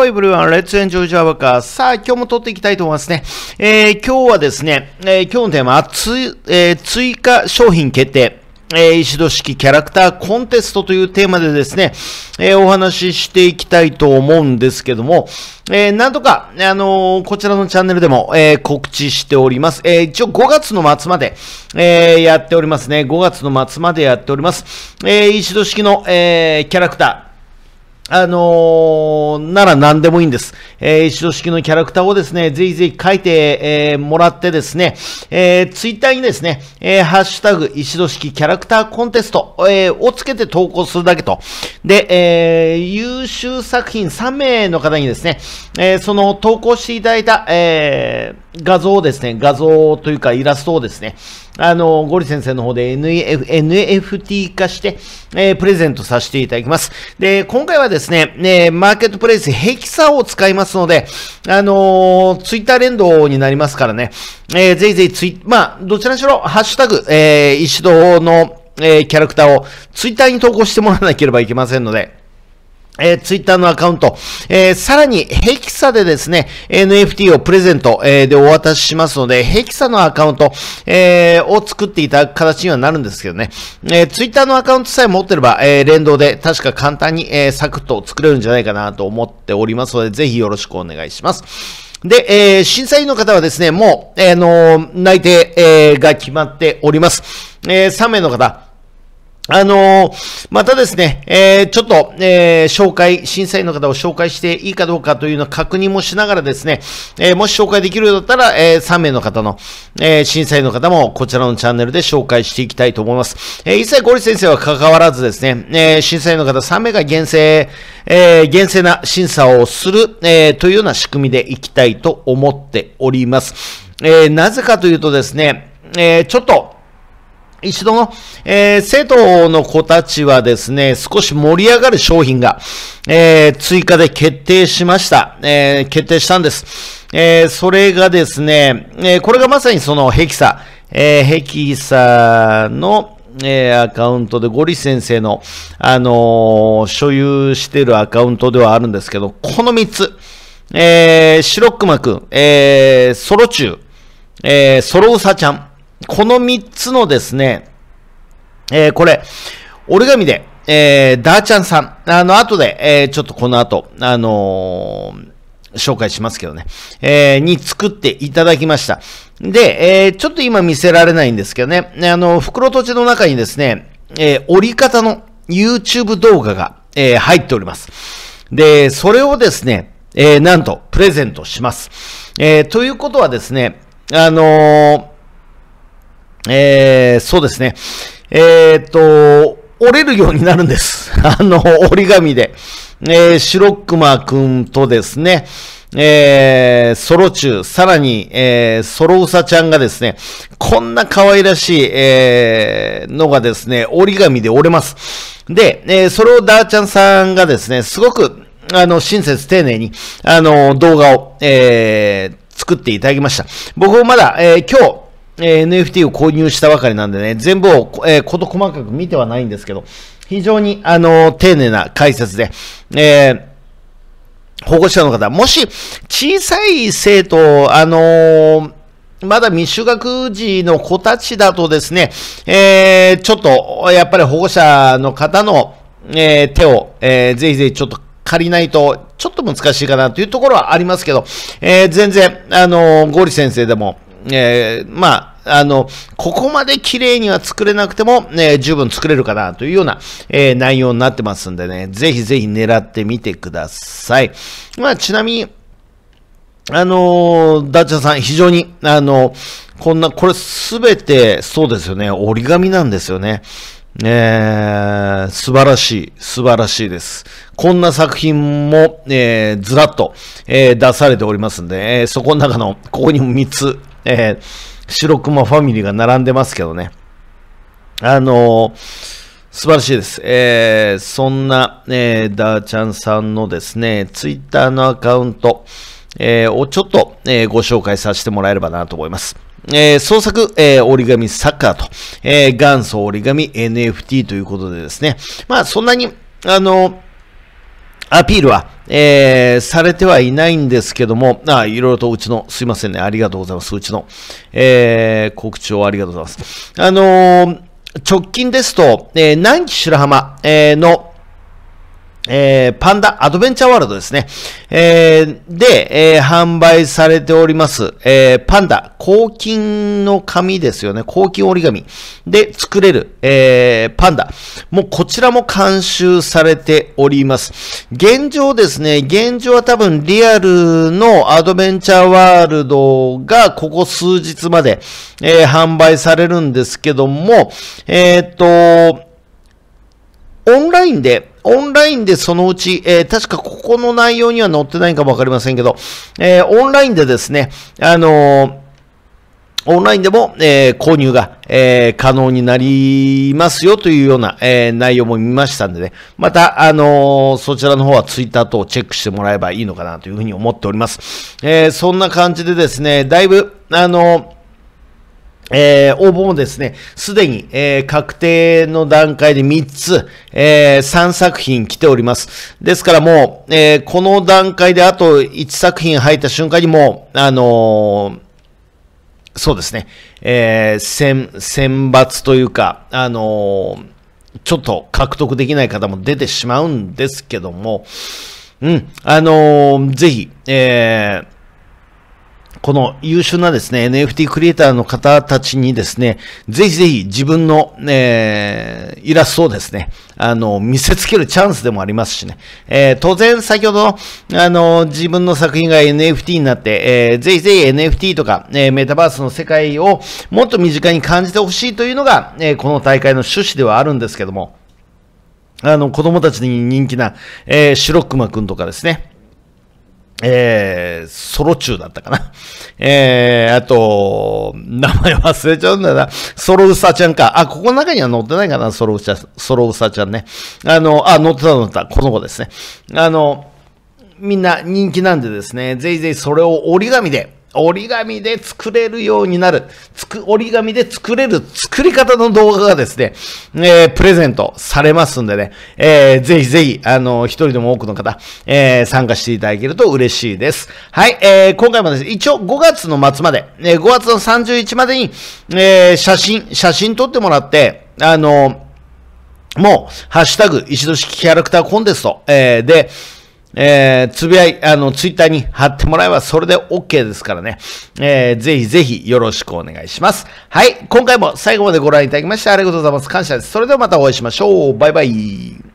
はい、ブルー everyone, let's enjoy さあ、今日も撮っていきたいと思いますね。えー、今日はですね、えー、今日のテーマは、つえー、追加商品決定。えー、石戸式キャラクターコンテストというテーマでですね、えー、お話ししていきたいと思うんですけども、えー、なんとか、あのー、こちらのチャンネルでも、えー、告知しております。えー、一応5月の末まで、えー、やっておりますね。5月の末までやっております。えー、石戸式の、えー、キャラクター、あのー、なら何でもいいんです。えー、一度式のキャラクターをですね、ぜひぜひ書いて、えー、もらってですね、えー、ツイッターにですね、えー、ハッシュタグ、一度式キャラクターコンテスト、えー、をつけて投稿するだけと。で、えー、優秀作品3名の方にですね、えー、その投稿していただいた、えー、画像をですね、画像というかイラストをですね、あの、ゴリ先生の方で NF NFT 化して、えー、プレゼントさせていただきます。で、今回はですね、ねマーケットプレイスヘキサを使いますので、あのー、ツイッター連動になりますからね、えー、ぜひぜひツイまあ、どちらにしろ、ハッシュタグ、えー、一度の、えー、キャラクターをツイッターに投稿してもらわなければいけませんので、えー、ツイッターのアカウント、えー、さらに、ヘキサでですね、NFT をプレゼント、えー、でお渡ししますので、ヘキサのアカウント、えー、を作っていただく形にはなるんですけどね、えー、ツイッターのアカウントさえ持ってれば、えー、連動で確か簡単に、えー、サクッと作れるんじゃないかなと思っておりますので、ぜひよろしくお願いします。で、えー、審査員の方はですね、もう、えー、のー、内定、えー、が決まっております。えー、3名の方、あのー、またですね、えー、ちょっと、えー、紹介、審査員の方を紹介していいかどうかというのを確認もしながらですね、えもし紹介できるようだったら、え3名の方の、え審査員の方もこちらのチャンネルで紹介していきたいと思います。え一切ゴリ先生は関わらずですね、え審査員の方3名が厳正、え厳正な審査をする、えというような仕組みでいきたいと思っております。えなぜかというとですね、えちょっと、一度の、えー、生徒の子たちはですね、少し盛り上がる商品が、えー、追加で決定しました。えー、決定したんです。えー、それがですね、えー、これがまさにそのヘキサ、えー、ヘキサの、えー、アカウントで、ゴリ先生の、あのー、所有してるアカウントではあるんですけど、この3つ、えー、シロックマくん、えー、ソロチュー、えー、ソロウサちゃん、この3つのですね、えー、これ、折り紙で、えー、ダーちゃんさん、あの、後で、えー、ちょっとこの後、あのー、紹介しますけどね、えー、に作っていただきました。で、えー、ちょっと今見せられないんですけどね、あの、袋とじの中にですね、えー、折り方の YouTube 動画が、えー、入っております。で、それをですね、えー、なんと、プレゼントします。えー、ということはですね、あのーえー、そうですね。えー、っと、折れるようになるんです。あの、折り紙で。えー、シロックマー君とですね、えー、ソロ中、さらに、えー、ソロウサちゃんがですね、こんな可愛らしい、えー、のがですね、折り紙で折れます。で、えー、それをダーちゃんさんがですね、すごく、あの、親切丁寧に、あの、動画を、えー、作っていただきました。僕もまだ、えー、今日、え NFT を購入したばかりなんでね、全部を、えこと細かく見てはないんですけど、非常に、あの、丁寧な解説で、えー、保護者の方、もし、小さい生徒、あのーまだ未就学児の子たちだとですね、えー、ちょっと、やっぱり保護者の方の、えー、手を、えー、ぜひぜひちょっと借りないと、ちょっと難しいかなというところはありますけど、えー、全然、あのー、ゴリ先生でも、えー、まあ、あの、ここまで綺麗には作れなくても、ね、十分作れるかなというような、えー、内容になってますんでね、ぜひぜひ狙ってみてください。まあ、ちなみに、あのー、ダチャさん、非常に、あのー、こんな、これすべて、そうですよね、折り紙なんですよね。えー、素晴らしい、素晴らしいです。こんな作品も、えー、ずらっと、えー、出されておりますんで、えー、そこの中の、ここにも3つ、えー、白熊ファミリーが並んでますけどね。あのー、素晴らしいです。えー、そんな、えー、ダーちゃんさんのですね、ツイッターのアカウント、えー、をちょっと、えー、ご紹介させてもらえればなと思います。えー、創作、えー、折り紙サッカーと、えー、元祖折り紙 NFT ということでですね。まあ、そんなに、あのーアピールは、えー、されてはいないんですけども、あ、いろいろとうちの、すいませんね、ありがとうございます。うちの、えー、告知をありがとうございます。あのー、直近ですと、えー、南紀白浜、えー、の、えー、パンダアドベンチャーワールドですね。えー、で、えー、販売されております、えー、パンダ、抗菌の紙ですよね。抗菌折り紙で作れる、えー、パンダ。もうこちらも監修されております。現状ですね、現状は多分リアルのアドベンチャーワールドがここ数日まで、えー、販売されるんですけども、えー、っと、オンラインで、オンラインでそのうち、えー、確かここの内容には載ってないかもわかりませんけど、えー、オンラインでですね、あのー、オンラインでも、え購入が、え可能になりますよというような、え内容も見ましたんでね。また、あのそちらの方はツイッター等をチェックしてもらえばいいのかなというふうに思っております。えそんな感じでですね、だいぶ、あのえー、応募もですね、すでに、えー、確定の段階で3つ、えー、3作品来ております。ですからもう、えー、この段階であと1作品入った瞬間にもう、あのそうですね、え選、選抜というか、あのちょっと獲得できない方も出てしまうんですけども、うん、あのぜひ、えこの優秀なですね、NFT クリエイターの方たちにですね、ぜひぜひ自分の、えー、イラストをですね、あの、見せつけるチャンスでもありますしね、えー、当然先ほど、あの、自分の作品が NFT になって、えー、ぜひぜひ NFT とか、えー、メタバースの世界をもっと身近に感じてほしいというのが、えー、この大会の趣旨ではあるんですけども、あの、子供たちに人気な、えー、白熊くんとかですね、えー、ソロ中だったかな。えー、あと、名前忘れちゃうんだな。ソロウサちゃんか。あ、ここの中には載ってないかな、ソロウサ、ソロウサちゃんね。あの、あ、載ってた載った。この子ですね。あの、みんな人気なんでですね、ぜひぜひそれを折り紙で、折り紙で作れるようになる、つく、折り紙で作れる作り方の動画がですね、えー、プレゼントされますんでね、えー、ぜひぜひ、あの、一人でも多くの方、えー、参加していただけると嬉しいです。はい、えー、今回もですね、一応5月の末まで、えー、5月の31までに、えー、写真、写真撮ってもらって、あの、もう、ハッシュタグ、一度式キャラクターコンテスト、えー、で、えー、つぶやい、あの、ツイッターに貼ってもらえばそれで OK ですからね。えー、ぜひぜひよろしくお願いします。はい。今回も最後までご覧いただきましてありがとうございます。感謝です。それではまたお会いしましょう。バイバイ。